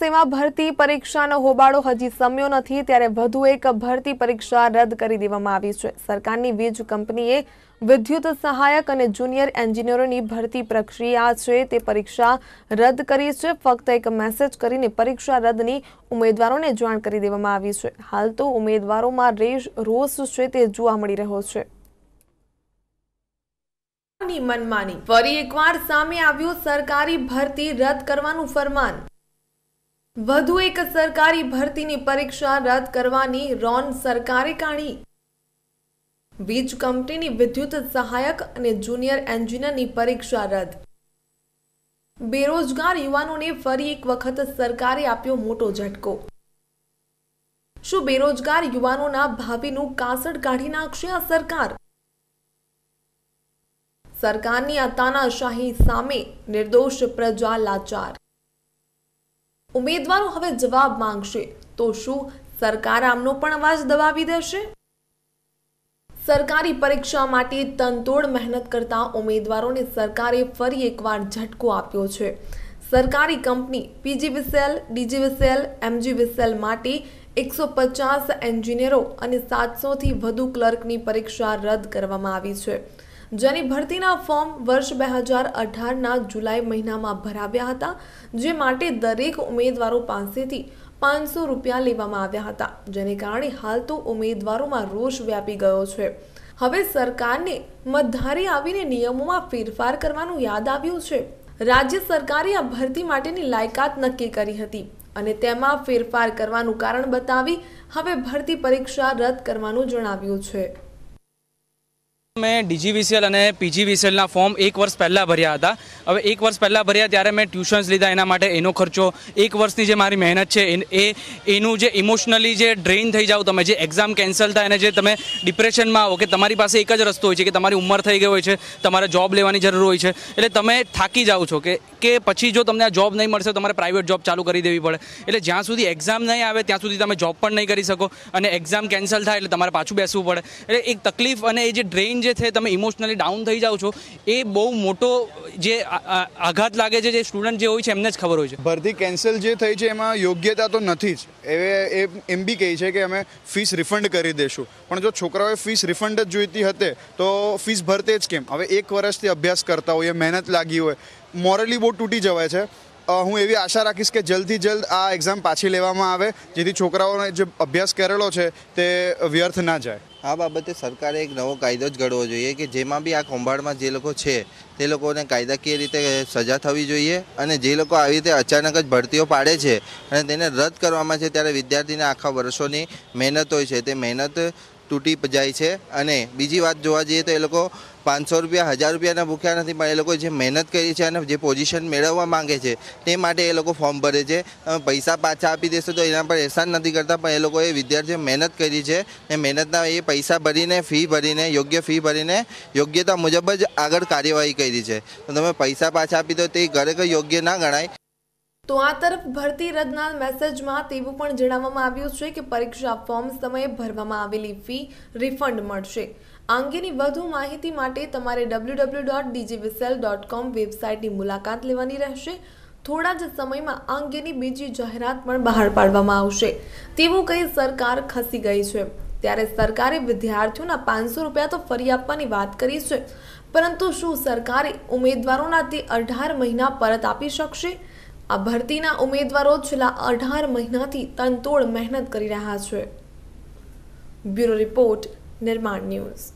એસએમાં ભરતી પરીક્ષાનો હોબાળો હજી સમ્યો નથી ત્યારે વધુ એક ભરતી પરીક્ષા રદ કરી દેવામાં આવી છે સરકારની વીજ કંપનીએ વિદ્યુત સહાયક અને જુનિયર એન્જિનિયરોની ભરતી પ્રક્રિયા છે તે પરીક્ષા રદ કરી છે ફક્ત એક મેસેજ કરીને પરીક્ષા રદની ઉમેદવારોને જાણ કરી દેવામાં આવી છે હાલ તો ઉમેદવારોમાં રેશ રોષ છે તે જોવા મળી રહ્યો છે મનમાની ફરી એકવાર સામે આવ્યું સરકારી ભરતી રદ કરવાનું ફરમાન વધુ એક સરકારી ભરતીની પરીક્ષા રદ કરવાની રોન સરકારે કાઢી વીજ કંપનીની વિદ્યુત સહાયક અને જુનિયર એન્જિનિયરની પરીક્ષા રદ બેરોજગાર યુવાનોને ફરી એક વખત સરકારે આપ્યો મોટો ઝટકો શું બેરોજગાર યુવાનોના ભાવિનું કાસડ કાઢી નાખશે આ સરકાર સરકારની આ તાનાશાહી સામે નિર્દોષ પ્રજા લાચાર ઉમેદવારો હવે જવાબ માંગશે તો શું સરકાર આમનો પણ અવાજ દબાવી દેશે સરકારી પરીક્ષા માટે તનતોડ મહેનત કરતા ઉમેદવારોને સરકારે ફરી એકવાર ઝટકો આપ્યો છે સરકારી કંપની PG DGVCL MGVCL માટે એકસો પચાસ એન્જિનિયરો અને સાતસોથી વધુ ક્લર્કની પરીક્ષા રદ કરવામાં આવી છે જેની ભરતીના ફોર્મ વર્ષ બે હજાર અઢારના જુલાઈ મહિનામાં ભરાવ્યા હતા જે માટે દરેક ઉમેદવારો પાસેથી પાંચસો રૂપિયા લેવામાં આવ્યા હતા જેને કારણે હાલ તો ઉમેદવારોમાં રોષ વ્યાપી ગયો છે હવે સરકારને મધારે આવીને નિયમોમાં ફેરફાર કરવાનું યાદ આવ્યું છે રાજ્ય સરકારે આ ભરતી માટેની લાયકાત નક્કી કરી હતી અને તેમાં ફેરફાર કરવાનું કારણ બતાવી હવે ભરતી પરીક્ષા રદ કરવાનું જણાવ્યું છે મેં ડીજીવીસીએલ અને પીજીવીસીએલના ફોર્મ એક વર્ષ પહેલાં ભર્યા હતા હવે એક વર્ષ પહેલાં ભર્યા ત્યારે મેં ટ્યુશન્સ લીધા એના માટે એનો ખર્ચો એક વર્ષની જે મારી મહેનત છે એ એનું જે ઇમોશનલી જે ડ્રેઇન થઈ જાઓ તમે જે એક્ઝામ કેન્સલ થાય અને જે તમે ડિપ્રેશનમાં આવો કે તમારી પાસે એક જ રસ્તો હોય છે કે તમારી ઉંમર થઈ ગઈ હોય છે તમારે જોબ લેવાની જરૂર હોય છે એટલે તમે થાકી જાઓ છો કે કે પછી જો તમને આ જોબ નહીં મળશે તમારે પ્રાઇવેટ જોબ ચાલુ કરી દેવી પડે એટલે જ્યાં સુધી એક્ઝામ નહીં આવે ત્યાં સુધી તમે જોબ પણ નહીં કરી શકો અને એક્ઝામ કેન્સલ થાય એટલે તમારે પાછું બેસવું પડે એટલે એક તકલીફ અને એ જે ડ્રેઇન જે છે તમે ઇમોશનલી ડાઉન થઈ જાઓ છો એ બહુ મોટો જે આઘાત લાગે છે જે સ્ટુડન્ટ જે હોય છે એમને જ ખબર હોય છે ભરતી કેન્સલ જે થઈ છે એમાં યોગ્યતા તો નથી જ એ એમ બી કહે છે કે અમે ફીસ રિફંડ કરી દેશું પણ જો છોકરાઓએ ફીસ રિફંડ જ જોઈતી હતી તો ફીસ ભરતે જ કેમ હવે એક વર્ષથી અભ્યાસ કરતા હોઈએ મહેનત લાગી હોય મોરલી બહુ તૂટી જવાય છે હું એવી આશા રાખીશ કે જલ્દી જલ્દ આ એક્ઝામ પાછી લેવામાં આવે જેથી છોકરાઓને જે અભ્યાસ કરેલો છે તે વ્યર્થ ના જાય આ બાબતે સરકારે એક નવો કાયદો જ ઘડવો જોઈએ કે જેમાં બી આ કૌભાંડમાં જે લોકો છે તે લોકોને કાયદાકીય રીતે સજા થવી જોઈએ અને જે લોકો આવી રીતે અચાનક જ ભરતીઓ પાડે છે અને તેને રદ કરવામાં છે ત્યારે વિદ્યાર્થીને આખા વર્ષોની મહેનત હોય છે તે મહેનત તૂટી જાય છે અને બીજી વાત જોવા જઈએ તો એ લોકો પાંચસો રૂપિયા હજાર રૂપિયાના ભૂખ્યા નથી પણ એ લોકો જે મહેનત કરી છે અને જે પોઝિશન મેળવવા માંગે છે તે માટે એ લોકો ફોર્મ ભરે છે પૈસા પાછા આપી દેશો તો એના પર એહસાન નથી કરતા પણ એ લોકોએ વિદ્યાર્થીઓ મહેનત કરી છે એ મહેનતના એ પૈસા ભરીને ફી ભરીને યોગ્ય ફી ભરીને યોગ્યતા મુજબ જ આગળ કાર્યવાહી કરી છે તો તમે પૈસા પાછા આપી દો તે ઘરે યોગ્ય ના ગણાય તો આ તરફ ભરતી રદના મેસેજમાં તેવું પણ જણાવવામાં આવ્યું છે કે પરીક્ષા ફોર્મ સમયે ભરવામાં આવેલી ફી રિફંડ મળશે આ અંગેની વધુ માહિતી માટે તમારે W W dot DGVCL dot com વેબસાઇટની મુલાકાત લેવાની રહેશે થોડા જ સમયમાં આ અંગેની બીજી જાહેરાત પણ બહાર પાડવામાં આવશે તેવું કહી સરકાર ખસી ગઈ છે ત્યારે સરકારે વિદ્યાર્થીઓના પાંચસો રૂપિયા તો ફરી આપવાની વાત કરી છે પરંતુ શું સરકારે ઉમેદવારોના તે અઢાર મહિના પરત આપી શકશે આ ભરતીના ઉમેદવારો છેલ્લા અઢાર મહિનાથી તનતોડ મહેનત કરી રહ્યા છે બ્યુરો રિપોર્ટ નિર્માણ ન્યૂઝ